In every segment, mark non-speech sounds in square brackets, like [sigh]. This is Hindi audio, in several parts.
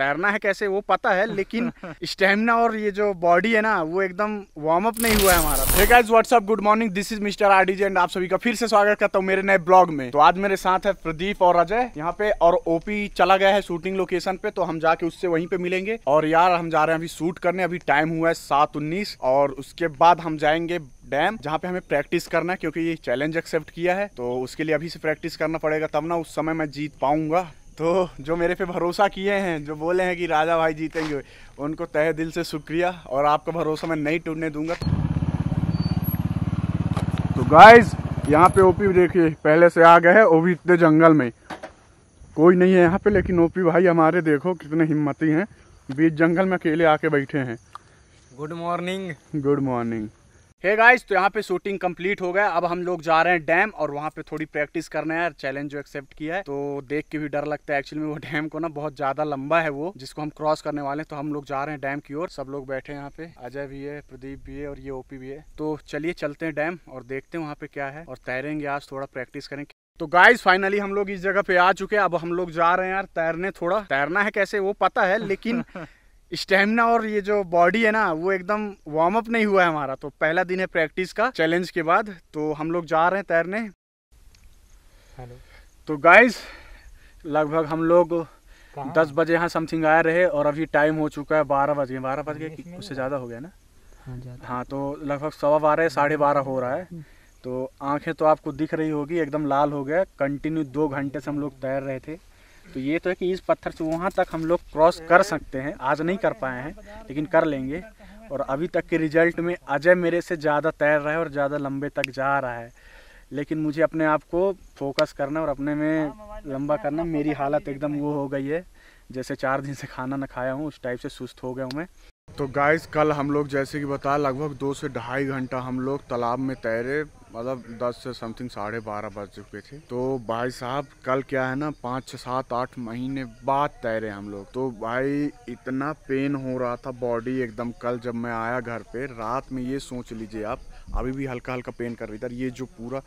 तैरना है कैसे वो पता है लेकिन स्टेमिना [laughs] और ये जो बॉडी है ना वो एकदम वार्म अप नहीं हुआ है हमारा hey guys what's up good morning this is mister R and आप सभी का फिर से स्वागत करता हूँ मेरे नए ब्लॉग में तो आज मेरे साथ है प्रदीप और अजय यहाँ पे और ओपी चला गया है शूटिंग लोकेशन पे तो हम जाके उससे वहीं पे मिलेंगे और यार हम जा रहे हैं अभी शूट करने अभी टाइम हुआ है सात उन्नीस और उसके बाद हम जाएंगे डैम जहाँ पे हमें प्रैक्टिस करना है क्योंकि ये चैलेंज एक्सेप्ट किया है तो उसके लिए अभी से प्रैक्टिस करना पड़ेगा तब ना उस समय मैं जीत पाऊंगा तो जो मेरे पे भरोसा किए हैं जो बोले हैं कि राजा भाई जीतेंगे उनको तह दिल से शुक्रिया और आपका भरोसा मैं नहीं टूटने दूंगा तो गाइज यहाँ पे ओपी देखिए पहले से आ गए वो भी इतने जंगल में कोई नहीं है यहाँ पे लेकिन ओपी भाई हमारे देखो कितने हिम्मती हैं बीच जंगल में अकेले आके बैठे हैं good morning good morning hey hey guys तो यहाँ पे शूटिंग कंप्लीट हो गया अब हम लोग जा रहे हैं डैम और वहाँ पे थोड़ी प्रैक्टिस करने हैं चैलेंज जो एक्सेप्ट किया है तो देख के भी डर लगता है एक्चुअली में वो डैम को ना बहुत ज्यादा लंबा है वो जिसको हम क्रॉस करने वाले हैं तो हम लोग जा रहे हैं डैम की ओर सब लोग बैठे हैं यहाँ पे अजय भी है प्रदीप भी है और ये ओपी भी है तो चलिए चलते हैं डैम और देखते हैं वहाँ पे क्या है और तैरेंगे आज थोड़ा प्रैक्टिस करेंगे तो गाइस फाइनली हम लोग इस जगह पे आ चुके हैं अब हम लोग जा रहे हैं यार तैरने थोड़ा तैरना है कैसे वो पता है लेकिन [laughs] स्टेमिना और ये जो बॉडी है ना वो एकदम वार्म अप नहीं हुआ है हमारा तो पहला दिन है प्रैक्टिस का चैलेंज के बाद तो हम लोग जा रहे हैं तैरने तो गाइस लगभग हम लोग दस बजे यहाँ समथिंग आए रहे और अभी टाइम हो चुका है बारह बज गए बारह बज गए उससे ज़्यादा हो गया ना हाँ, हाँ तो लगभग सवा बारह साढ़े बारह हो रहा है हम्म। तो आंखें तो आपको दिख रही होगी एकदम लाल हो गया कंटिन्यू दो घंटे से हम लोग तैर रहे थे तो ये तो है कि इस पत्थर से वहाँ तक हम लोग क्रॉस कर सकते हैं आज नहीं कर पाए हैं लेकिन कर लेंगे और अभी तक के रिजल्ट में अजय मेरे से ज़्यादा तैर रहा है और ज़्यादा लंबे तक जा रहा है लेकिन मुझे अपने आप को फोकस करना और अपने में लंबा करना मेरी हालत एकदम वो हो गई है जैसे चार दिन से खाना ना खाया हूँ उस टाइप से सुस्त हो गया हूँ मैं तो गाइस कल हम लोग जैसे कि बताया लगभग दो से ढाई घंटा हम लोग तालाब में तैरे मतलब दस से समथिंग साढ़े बारह बज चुके थे तो भाई साहब कल क्या है ना पाँच छः सात आठ महीने बाद तैरे हम लोग तो भाई इतना पेन हो रहा था बॉडी एकदम कल जब मैं आया घर पे रात में ये सोच लीजिए आप अभी भी हल्का हल्का पेन कर रही था ये जो पूरा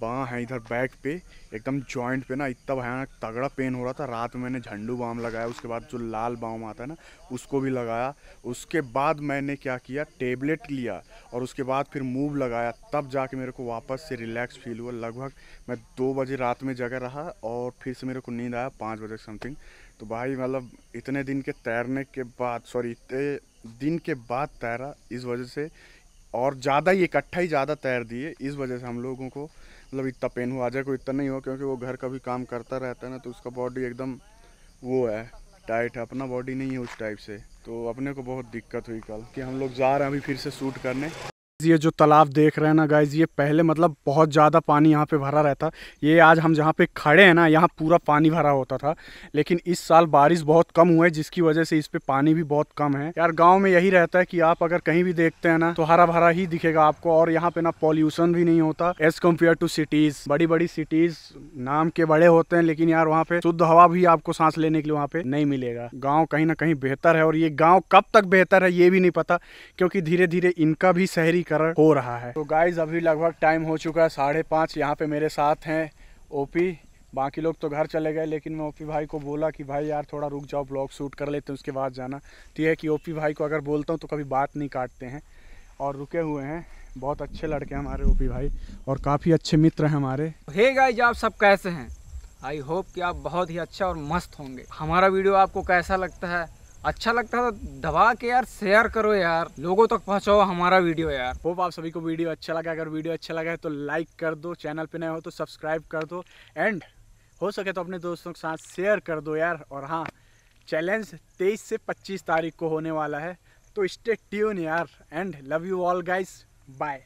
बाँ है इधर बैक पे एकदम जॉइंट पे ना इतना भयानक तगड़ा पेन हो रहा था रात में मैंने झंडू बाम लगाया उसके बाद जो लाल बाम आता है ना उसको भी लगाया उसके बाद मैंने क्या किया टेबलेट लिया और उसके बाद फिर मूव लगाया तब जाके मेरे को वापस से रिलैक्स फील हुआ लगभग मैं दो बजे रात में जगह रहा और फिर से मेरे को नींद आया पाँच बजे समथिंग तो भाई मतलब इतने दिन के तैरने के बाद सॉरी इतने दिन के बाद तैरा इस वजह से और ज़्यादा ही इकट्ठा ही ज़्यादा तैर दिए इस वजह से हम लोगों को मतलब इतना पेन हुआ जाए को इतना नहीं हुआ क्योंकि वो घर का भी काम करता रहता है ना तो उसका बॉडी एकदम वो है टाइट है अपना बॉडी नहीं है उस टाइप से तो अपने को बहुत दिक्कत हुई कल कि हम लोग जा रहे हैं अभी फिर से सूट करने ये जो तालाब देख रहे हैं ना गाइज ये पहले मतलब बहुत ज़्यादा पानी यहाँ पे भरा रहता ये आज हम जहाँ पे खड़े हैं ना यहाँ पूरा पानी भरा होता था लेकिन इस साल बारिश बहुत कम हुआ है जिसकी वजह से इस पे पानी भी बहुत कम है यार गांव में यही रहता है कि आप अगर कहीं भी देखते हैं ना तो हरा भरा ही दिखेगा आपको और यहाँ पे ना पॉल्यूशन भी नहीं होता एज कम्पेयर टू सिटीज बड़ी बड़ी सिटीज नाम के बड़े होते हैं लेकिन यार वहाँ पे शुद्ध हवा भी आपको सांस लेने के लिए वहाँ पे नहीं मिलेगा गाँव कहीं ना कहीं बेहतर है और ये गाँव कब तक बेहतर है ये भी नहीं पता क्योंकि धीरे धीरे इनका भी शहरी टीकाकरण हो रहा है तो गाइज अभी लगभग टाइम हो चुका है साढ़े पाँच यहाँ पे मेरे साथ हैं ओपी बाकी लोग तो घर चले गए लेकिन मैं ओपी भाई को बोला कि भाई यार थोड़ा रुक जाओ ब्लॉग शूट कर लेते हैं उसके बाद जाना तो यह है कि ओपी भाई को अगर बोलता हूँ तो कभी बात नहीं काटते हैं और रुके हुए हैं बहुत अच्छे लड़के हैं हमारे ओपी भाई और काफ़ी अच्छे मित्र हैं हमारे हे गाइज आप सब कैसे हैं आई होप कि आप बहुत ही अच्छा और मस्त होंगे हमारा वीडियो आपको कैसा लगता है अच्छा लगता है दबा के यार शेयर करो यार लोगों तक पहुँचाओ हमारा वीडियो यार होप आप सभी को वीडियो अच्छा लगा अगर वीडियो अच्छा लगा है तो लाइक कर दो चैनल पे नए हो तो सब्सक्राइब कर दो एंड हो सके तो अपने दोस्तों के साथ शेयर कर दो यार और हाँ चैलेंज तेईस से पच्चीस तारीख को होने वाला है तो स्टे ट्यून यार and love you all guys bye